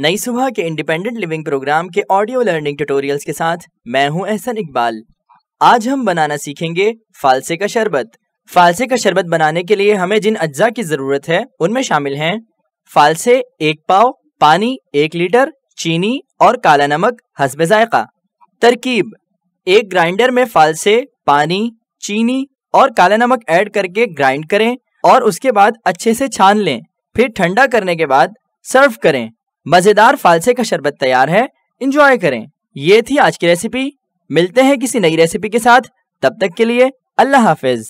नई सुबह के इंडिपेंडेंट लिविंग प्रोग्राम के ऑडियो लर्निंग ट्यूटोरियल्स के साथ मैं हूं एहसन इकबाल आज हम बनाना सीखेंगे फालसे का शरबत फालसे का शरबत बनाने के लिए हमें जिन अज्जा की ज़रूरत है उनमें शामिल हैं फालसे एक पाव पानी एक लीटर चीनी और काला नमक हसब जायका तरकीब एक ग्राइंडर में फालसे पानी चीनी और काला नमक ऐड करके ग्राइंड करें और उसके बाद अच्छे से छान लें फिर ठंडा करने के बाद सर्व करें मजेदार फालसे का शरबत तैयार है इंजॉय करें ये थी आज की रेसिपी मिलते हैं किसी नई रेसिपी के साथ तब तक के लिए अल्लाह हाफिज